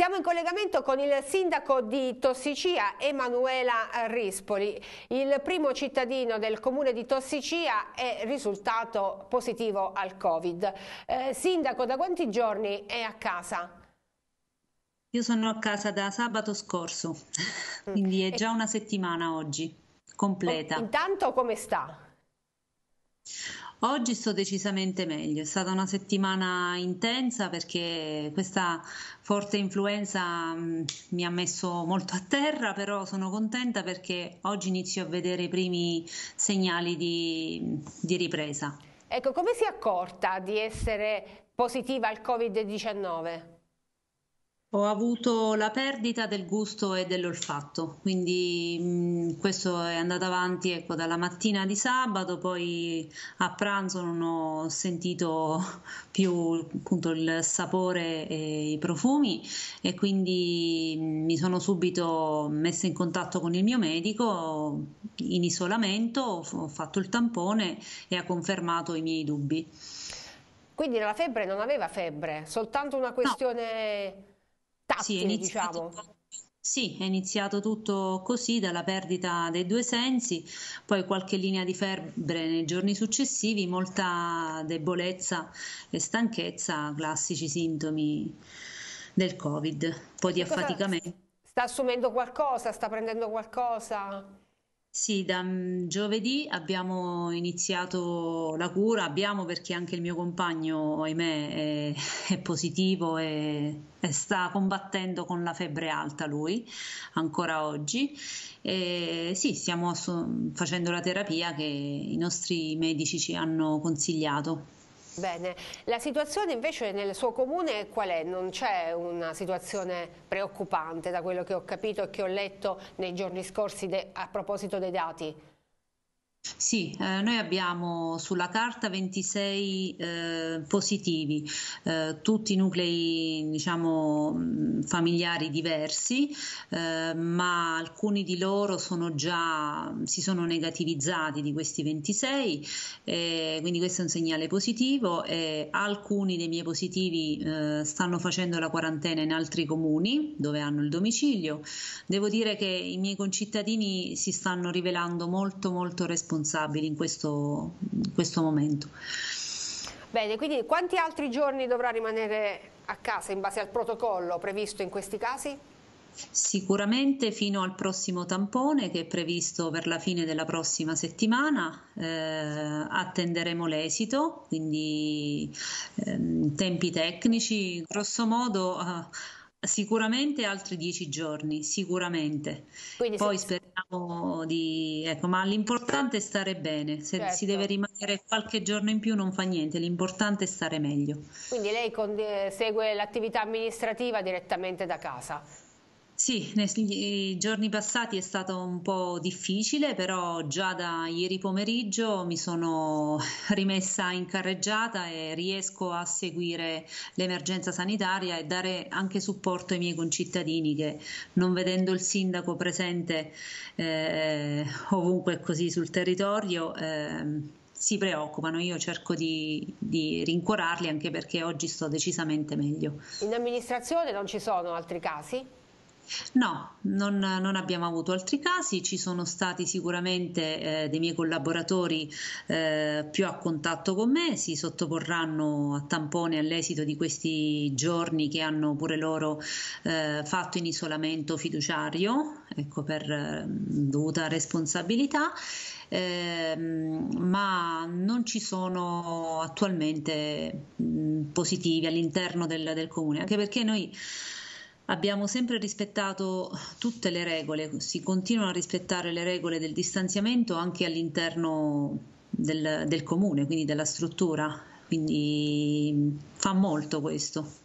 Siamo in collegamento con il sindaco di Tossicia, Emanuela Rispoli. Il primo cittadino del comune di Tossicia è risultato positivo al Covid. Eh, sindaco, da quanti giorni è a casa? Io sono a casa da sabato scorso, mm. quindi è già una settimana oggi, oh, completa. Intanto come sta? Oggi sto decisamente meglio, è stata una settimana intensa perché questa forte influenza mm, mi ha messo molto a terra, però sono contenta perché oggi inizio a vedere i primi segnali di, di ripresa. Ecco, come si è accorta di essere positiva al Covid-19? Ho avuto la perdita del gusto e dell'olfatto, quindi mh, questo è andato avanti ecco, dalla mattina di sabato, poi a pranzo non ho sentito più appunto, il sapore e i profumi e quindi mh, mi sono subito messa in contatto con il mio medico in isolamento, ho fatto il tampone e ha confermato i miei dubbi. Quindi la febbre non aveva febbre, soltanto una questione... No tattili, sì, diciamo. Sì, è iniziato tutto così dalla perdita dei due sensi, poi qualche linea di febbre nei giorni successivi, molta debolezza e stanchezza, classici sintomi del Covid, un po' di affaticamento. Sta assumendo qualcosa, sta prendendo qualcosa? Sì, da mm, giovedì abbiamo iniziato la cura, abbiamo perché anche il mio compagno, ahimè, è, è positivo e, e, sta combattendo con la febbre alta lui, ancora oggi. E, sì, stiamo facendo la terapia che i nostri medici ci hanno consigliato. Bene, la situazione invece nel suo comune qual è? Non c'è una situazione preoccupante da quello che ho capito e che ho letto nei giorni scorsi a proposito dei dati? Sì, eh, noi abbiamo sulla carta 26 eh, positivi, eh, tutti nuclei diciamo, mm, familiari diversi, eh, ma alcuni di loro sono già, si sono negativizzati di questi 26, eh, quindi questo è un segnale positivo. alcuni dei miei positivi eh, stanno facendo la quarantena in altri comuni dove hanno il domicilio. Devo dire che i miei concittadini si stanno rivelando molto molto responsabili responsabili in questo, in questo momento. Bene, quindi quanti altri giorni dovrà rimanere a casa in base al protocollo previsto in questi casi? Sicuramente fino al prossimo tampone che è previsto per la fine della prossima settimana eh, attenderemo l'esito, quindi eh, tempi tecnici, grosso modo eh, Sicuramente altri dieci giorni, sicuramente. Quindi Poi se... speriamo di... Ecco, ma l'importante è stare bene, se certo. si deve rimanere qualche giorno in più non fa niente, l'importante è stare meglio. Quindi lei segue l'attività amministrativa direttamente da casa? Sì, nei giorni passati è stato un po' difficile, però già da ieri pomeriggio mi sono rimessa in carreggiata e riesco a seguire l'emergenza sanitaria e dare anche supporto ai miei concittadini che non vedendo il sindaco presente eh, ovunque così sul territorio eh, si preoccupano, io cerco di, di, rincuorarli anche perché oggi sto decisamente meglio. In amministrazione non ci sono altri casi? No, non, non, abbiamo avuto altri casi, ci sono stati sicuramente eh, dei miei collaboratori eh, più a contatto con me, si sottoporranno a tampone all'esito di questi giorni che hanno pure loro eh, fatto in isolamento fiduciario, ecco per mm, dovuta responsabilità. Ehm, ma non ci sono attualmente mh, mm, positivi all'interno del, del comune, anche perché noi Abbiamo sempre rispettato tutte le regole, si continuano a rispettare le regole del distanziamento anche all'interno del, del comune, quindi della struttura, quindi fa molto questo.